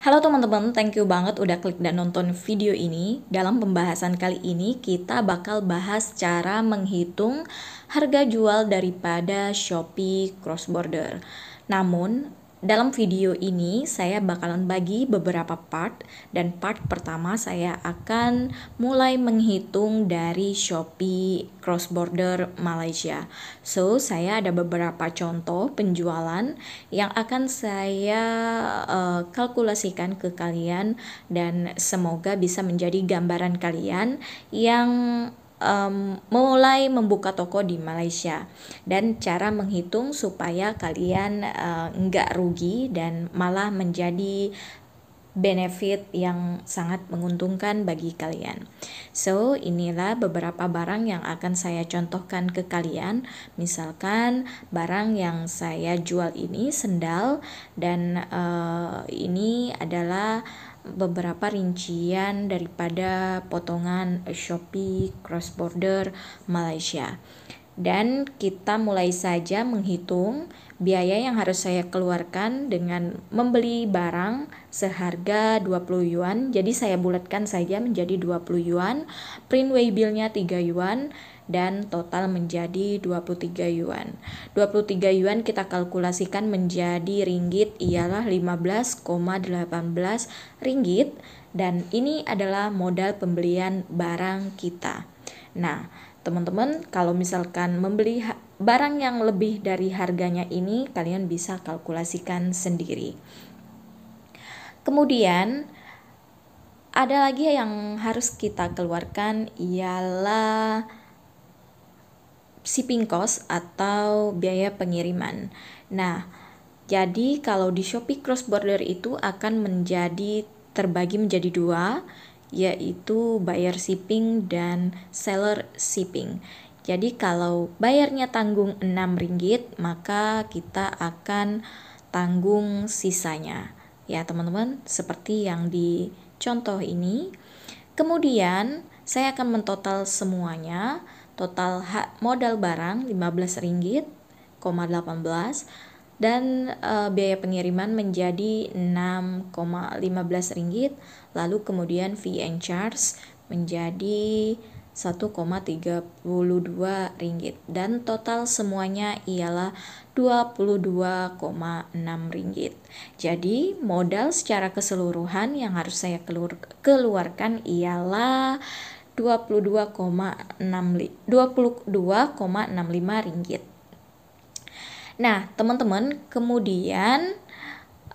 Halo teman-teman, thank you banget udah klik dan nonton video ini. Dalam pembahasan kali ini kita bakal bahas cara menghitung harga jual daripada Shopee cross border. Namun, dalam video ini saya bakalan bagi beberapa part dan part pertama saya akan mulai menghitung dari Shopee cross border Malaysia. So, saya ada beberapa contoh penjualan yang akan saya uh, kalkulasikan ke kalian dan semoga bisa menjadi gambaran kalian yang um, mulai membuka toko di Malaysia dan cara menghitung supaya kalian uh, rugi dan malah menjadi benefit yang sangat menguntungkan bagi kalian. So, inilah beberapa barang yang akan saya contohkan ke kalian. Misalkan barang yang saya jual ini sendal dan uh, ini adalah beberapa rincian daripada potongan Shopee cross border Malaysia. Dan kita mulai saja menghitung biaya yang harus saya keluarkan dengan membeli barang seharga 20 yuan. Jadi saya bulatkan saja menjadi 20 yuan, print bill nya 3 yuan, dan total menjadi 23 yuan. 23 yuan kita kalkulasikan menjadi ringgit ialah 15,18 ringgit dan ini adalah modal pembelian barang kita. Nah, teman-teman kalau misalkan membeli barang yang lebih dari harganya ini kalian bisa kalkulasikan sendiri. Kemudian ada lagi yang harus kita keluarkan ialah shipping cost atau biaya pengiriman. Nah, jadi kalau di Shopee cross border itu akan menjadi terbagi menjadi dua, yaitu buyer shipping dan seller shipping. Jadi kalau bayarnya tanggung 6 ringgit, maka kita akan tanggung sisanya. Ya, teman-teman, seperti yang di contoh ini. Kemudian, saya akan mentotal semuanya total hak modal barang 15 ringgit, 18 dan e, biaya pengiriman menjadi 6,15 ringgit, lalu kemudian fee and charge menjadi 1,32 ringgit dan total semuanya ialah 22,6 ringgit. Jadi modal secara keseluruhan yang harus saya keluarkan ialah 22,65 ringgit. Nah, teman-teman, kemudian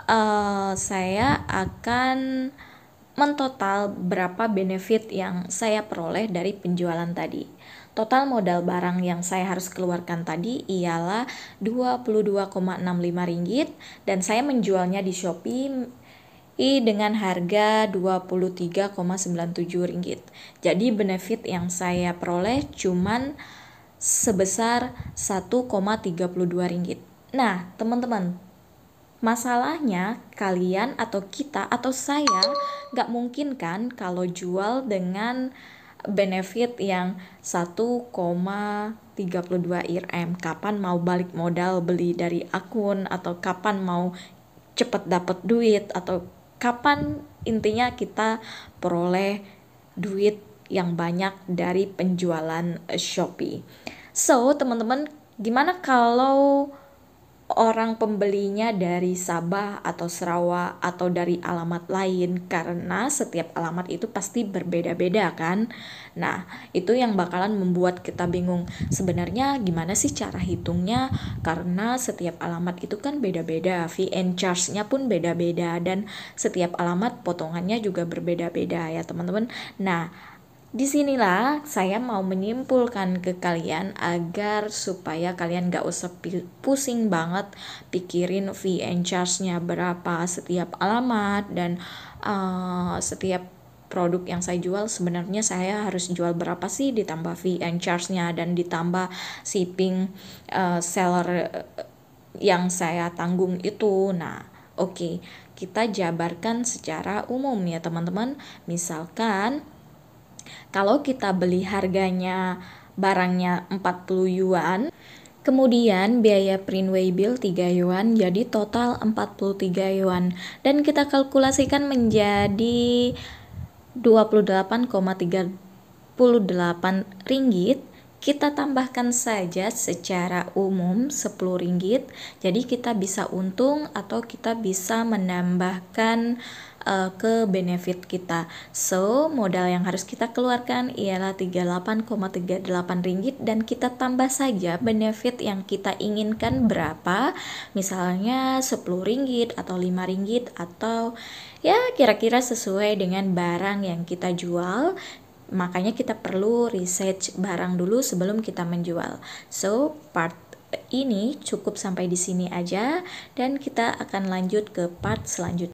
uh, saya akan mentotal berapa benefit yang saya peroleh dari penjualan tadi. Total modal barang yang saya harus keluarkan tadi ialah 22,65 ringgit dan saya menjualnya di Shopee I dengan harga 23,97 ringgit. Jadi benefit yang saya peroleh cuman sebesar 1,32 ringgit. Nah, teman-teman, masalahnya kalian atau kita atau saya nggak mungkin kan kalau jual dengan benefit yang 1,32 IRM. Kapan mau balik modal beli dari akun atau kapan mau cepet dapat duit atau kapan intinya kita peroleh duit yang banyak dari penjualan Shopee. So, teman-teman, gimana kalau orang pembelinya dari Sabah atau Sarawak atau dari alamat lain karena setiap alamat itu pasti berbeda-beda kan. Nah, itu yang bakalan membuat kita bingung sebenarnya gimana sih cara hitungnya karena setiap alamat itu kan beda-beda, fee and charge-nya pun beda-beda dan setiap alamat potongannya juga berbeda-beda ya, teman-teman. Nah, Disinilah saya mau menyimpulkan ke kalian agar supaya kalian gak usah pusing banget pikirin fee and charge-nya berapa setiap alamat dan uh, setiap produk yang saya jual sebenarnya saya harus jual berapa sih ditambah fee and charge-nya dan ditambah shipping uh, seller eh, yang saya tanggung itu. Nah, oke, okay. kita jabarkan secara umum ya teman-teman. Misalkan kalau kita beli harganya barangnya 40 yuan, Kemudian biaya print bill 3 yuan jadi total 43 yuan dan kita kalkulasikan menjadi 28,38 ringgit kita tambahkan saja secara umum 10 ringgit jadi kita bisa untung atau kita bisa menambahkan uh, ke benefit kita. So, modal yang harus kita keluarkan ialah 38,38 ringgit dan kita tambah saja benefit yang kita inginkan berapa. Misalnya 10 ringgit atau 5 ringgit atau ya kira-kira sesuai dengan barang yang kita jual makanya kita perlu research barang dulu sebelum kita menjual. So, part ini cukup sampai di sini aja dan kita akan lanjut ke part selanjutnya.